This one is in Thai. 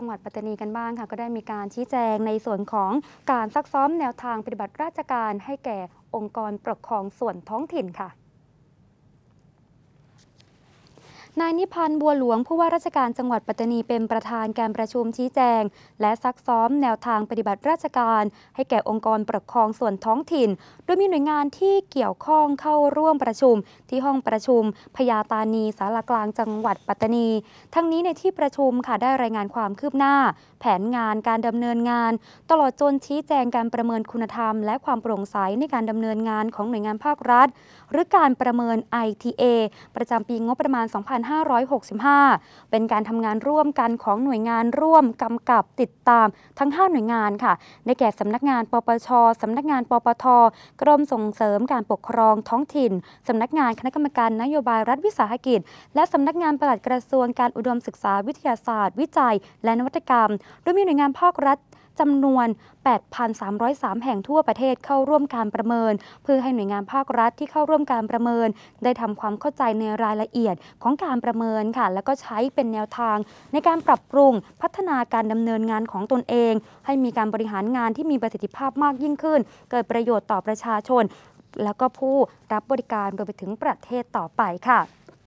จังหวัดปัตตานีกันบ้างค่ะ ก็ได้มีการชี้แจงในส่วนของการซักซ้อมแนวทางปฏิบัติราชการให้แก่องค์กรปกครองส่วนท้องถิ่นค่ะนายนิพันธ์บัวหลวงผู้ว่าราชการจังหวัดปัตตานี เป็นประธานการประชุมชี้แจง และซักซ้อมแนวทางปฏิบัติราชการให้แก่องค์กรปกครองส่วนท้องถิ่น โดยมีหน่วยงานที่เกี่ยวข้องเข้าร่วมประชุม ที่ห้องประชุมพญาตานีสารกลางจังหวัดปัตตานี ทั้งนี้ในที่ประชุมค่ะได้รายงานความคืบหน้า แผนงานการดำเนินงาน ตลอดจนชี้แจงการประเมินคุณธรรมและความโปร่งใสในการดำเนินงานของหน่วยงานภาครัฐหรือการประเมิน ITA ประจำปีงบประมาณ 2 5 2565เป็นการทำงานร่วมกันของหน่วยงานร่วมกำกับติดตามทั้ง5หน่วยงานค่ะได้แก่สำนักงานปปชสำนักงานปปทกรมส่งเสริมการปกครองท้องถิ่นสำนักงานคณะกรรมการนโยบายรัฐวิสาหกิจ และสำนักงานปลัดกระทรวงการอุดมศึกษาวิทยาศาสตร์ วิจัย และนวัตกรรมโดยมีหน่วยงานภาครัฐจำนวน 8,303 แห่งทั่วประเทศเข้าร่วมการประเมิน เพื่อให้หน่วยงานภาครัฐที่เข้าร่วมการประเมิน ได้ทำความเข้าใจในรายละเอียดของการประเมินค่ะ แล้วก็ใช้เป็นแนวทางในการปรับปรุงพัฒนาการดำเนินงานของตนเอง ให้มีการบริหารงานที่มีประสิทธิภาพมากยิ่งขึ้น เกิดประโยชน์ต่อประชาชน แล้วก็ผู้รับบริการรวมไปถึงประเทศต่อไปค่ะ